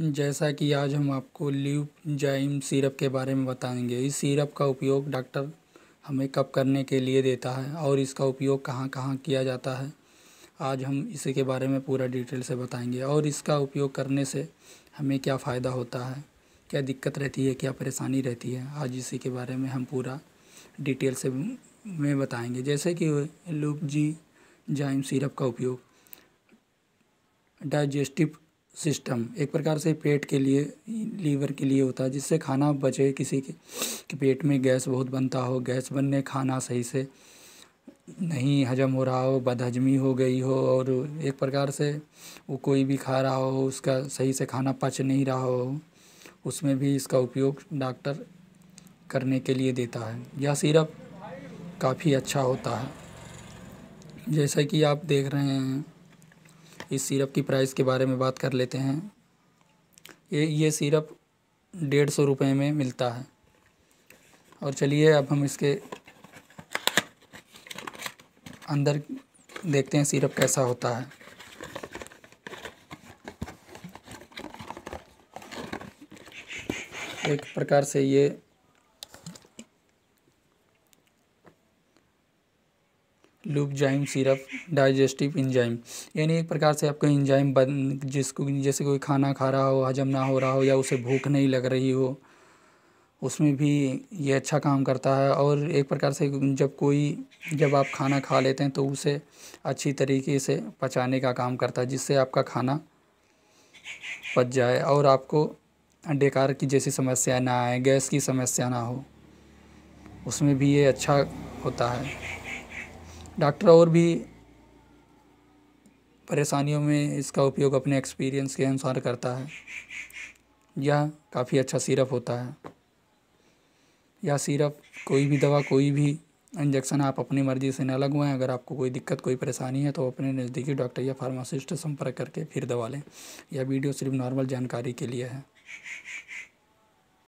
जैसा कि आज हम आपको जाइम सिरप के बारे में बताएंगे इस सिरप का उपयोग डॉक्टर हमें कब करने के लिए देता है और इसका उपयोग कहाँ कहाँ किया जाता है आज हम इसी के बारे में पूरा डिटेल से बताएंगे और इसका उपयोग करने से हमें क्या फ़ायदा होता है क्या दिक्कत रहती है क्या परेशानी रहती है आज इसी के बारे में हम पूरा डिटेल से में बताएंगे जैसे कि लूप जी जाइम सिरप का उपयोग डाइजेस्टिव सिस्टम एक प्रकार से पेट के लिए लीवर के लिए होता है जिससे खाना बचे किसी के कि पेट में गैस बहुत बनता हो गैस बनने खाना सही से नहीं हजम हो रहा हो बदहजमी हो गई हो और एक प्रकार से वो कोई भी खा रहा हो उसका सही से खाना पच नहीं रहा हो उसमें भी इसका उपयोग डॉक्टर करने के लिए देता है यह सिरप काफ़ी अच्छा होता है जैसा कि आप देख रहे हैं इस सिरप की प्राइस के बारे में बात कर लेते हैं ये ये सिरप डेढ़ सौ रुपये में मिलता है और चलिए अब हम इसके अंदर देखते हैं सिरप कैसा होता है एक प्रकार से ये लुपजाइम सिरप डाइजेस्टिव इंजाइम यानी एक प्रकार से आपका इंजाइम बन जिसको जैसे कोई खाना खा रहा हो हजम ना हो रहा हो या उसे भूख नहीं लग रही हो उसमें भी ये अच्छा काम करता है और एक प्रकार से जब कोई जब आप खाना खा लेते हैं तो उसे अच्छी तरीके से पचाने का काम करता है जिससे आपका खाना पच जाए और आपको अंडेकार की जैसी समस्या ना आए गैस की समस्या ना हो उसमें भी ये अच्छा होता है डॉक्टर और भी परेशानियों में इसका उपयोग अपने एक्सपीरियंस के अनुसार करता है यह काफ़ी अच्छा सिरप होता है यह सिरप कोई भी दवा कोई भी इंजेक्शन आप अपनी मर्ज़ी से ना लगवाएं अगर आपको कोई दिक्कत कोई परेशानी है तो अपने नज़दीकी डॉक्टर या फार्मासिस्ट से संपर्क करके फिर दवा लें यह वीडियो सिर्फ नॉर्मल जानकारी के लिए है